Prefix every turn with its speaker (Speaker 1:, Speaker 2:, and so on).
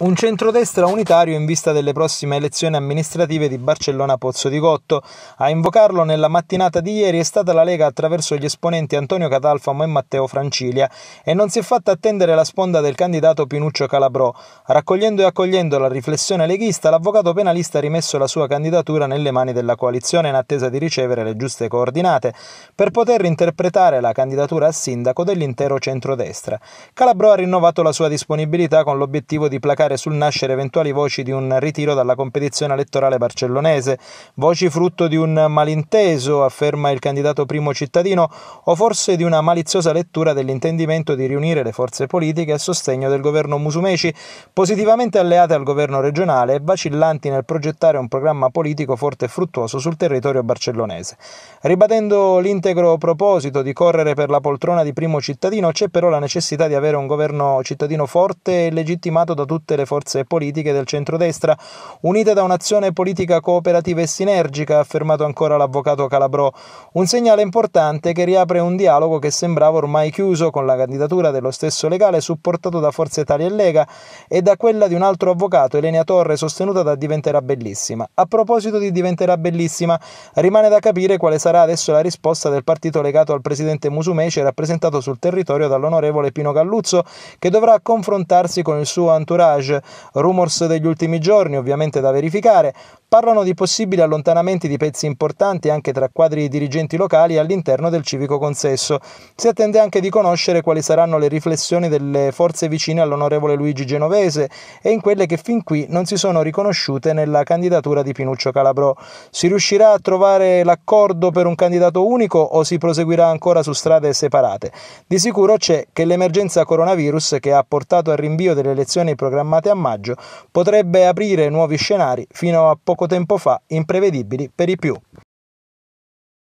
Speaker 1: un centrodestra unitario in vista delle prossime elezioni amministrative di Barcellona Pozzo di Cotto. A invocarlo nella mattinata di ieri è stata la Lega attraverso gli esponenti Antonio Catalfamo e Matteo Francilia e non si è fatta attendere la sponda del candidato Pinuccio Calabrò. Raccogliendo e accogliendo la riflessione leghista, l'avvocato penalista ha rimesso la sua candidatura nelle mani della coalizione in attesa di ricevere le giuste coordinate per poter interpretare la candidatura a sindaco dell'intero centrodestra. Calabrò ha rinnovato la sua disponibilità con l'obiettivo di placare indagare sul nascere eventuali voci di un ritiro dalla competizione elettorale barcellonese, voci frutto di un malinteso, afferma il candidato primo cittadino, o forse di una maliziosa lettura dell'intendimento di riunire le forze politiche a sostegno del governo Musumeci, positivamente alleate al governo regionale e vacillanti nel progettare un programma politico forte e fruttuoso sul territorio barcellonese. Ribadendo l'integro proposito di correre per la poltrona di primo cittadino, c'è però la necessità di avere un governo cittadino forte e legittimato da tutte le le forze politiche del centrodestra, unite da un'azione politica cooperativa e sinergica, ha affermato ancora l'avvocato Calabrò. Un segnale importante che riapre un dialogo che sembrava ormai chiuso con la candidatura dello stesso legale supportato da Forza Italia e Lega e da quella di un altro avvocato, Elenia Torre, sostenuta da Diventerà Bellissima. A proposito di Diventerà Bellissima, rimane da capire quale sarà adesso la risposta del partito legato al presidente Musumeci rappresentato sul territorio dall'onorevole Pino Galluzzo, che dovrà confrontarsi con il suo entourage Assange. Rumors degli ultimi giorni, ovviamente da verificare, parlano di possibili allontanamenti di pezzi importanti anche tra quadri dirigenti locali all'interno del civico consesso. Si attende anche di conoscere quali saranno le riflessioni delle forze vicine all'onorevole Luigi Genovese e in quelle che fin qui non si sono riconosciute nella candidatura di Pinuccio Calabrò. Si riuscirà a trovare l'accordo per un candidato unico o si proseguirà ancora su strade separate? Di sicuro c'è che l'emergenza coronavirus che ha portato al rinvio delle elezioni programmate confermate a maggio, potrebbe aprire nuovi scenari fino a poco tempo fa imprevedibili per i più.